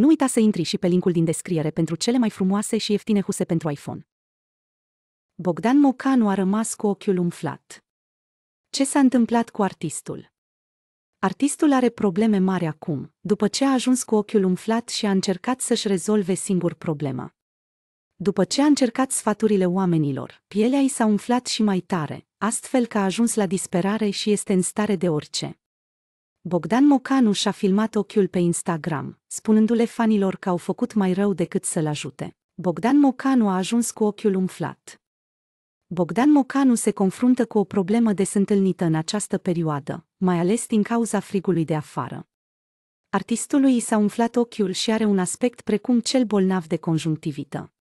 Nu uita să intri și pe linkul din descriere pentru cele mai frumoase și ieftine huse pentru iPhone. Bogdan Mocanu a rămas cu ochiul umflat. Ce s-a întâmplat cu artistul? Artistul are probleme mari acum, după ce a ajuns cu ochiul umflat și a încercat să-și rezolve singur problema. După ce a încercat sfaturile oamenilor, pielea i s-a umflat și mai tare, astfel că a ajuns la disperare și este în stare de orice. Bogdan Mocanu și-a filmat ochiul pe Instagram, spunându-le fanilor că au făcut mai rău decât să-l ajute. Bogdan Mocanu a ajuns cu ochiul umflat. Bogdan Mocanu se confruntă cu o problemă des întâlnită în această perioadă, mai ales din cauza frigului de afară. Artistului i s-a umflat ochiul și are un aspect precum cel bolnav de conjunctivită.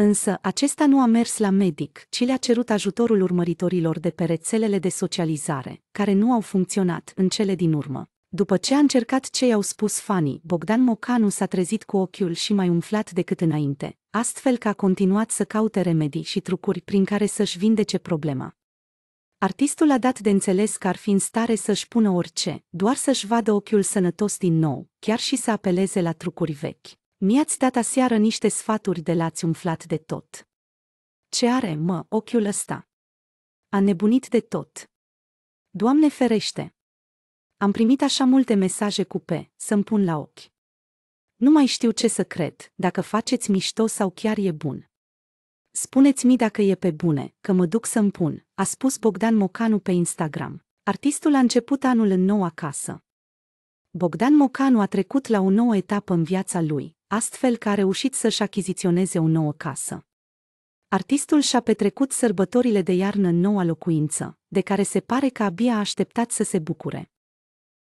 Însă, acesta nu a mers la medic, ci le-a cerut ajutorul urmăritorilor de pe rețelele de socializare, care nu au funcționat în cele din urmă. După ce a încercat ce i-au spus fanii, Bogdan Mocanu s-a trezit cu ochiul și mai umflat decât înainte, astfel că a continuat să caute remedii și trucuri prin care să-și vindece problema. Artistul a dat de înțeles că ar fi în stare să-și pună orice, doar să-și vadă ochiul sănătos din nou, chiar și să apeleze la trucuri vechi. Mi-ați dat aseară niște sfaturi de lați umflat de tot. Ce are, mă, ochiul ăsta? A nebunit de tot. Doamne ferește! Am primit așa multe mesaje cu P, să-mi pun la ochi. Nu mai știu ce să cred, dacă faceți mișto sau chiar e bun. Spuneți-mi dacă e pe bune, că mă duc să-mi pun, a spus Bogdan Mocanu pe Instagram. Artistul a început anul în nou acasă. Bogdan Mocanu a trecut la o nouă etapă în viața lui, astfel că a reușit să-și achiziționeze o nouă casă. Artistul și-a petrecut sărbătorile de iarnă în noua locuință, de care se pare că abia a așteptat să se bucure.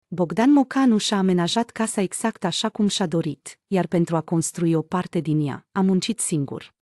Bogdan Mocanu și-a amenajat casa exact așa cum și-a dorit, iar pentru a construi o parte din ea, a muncit singur.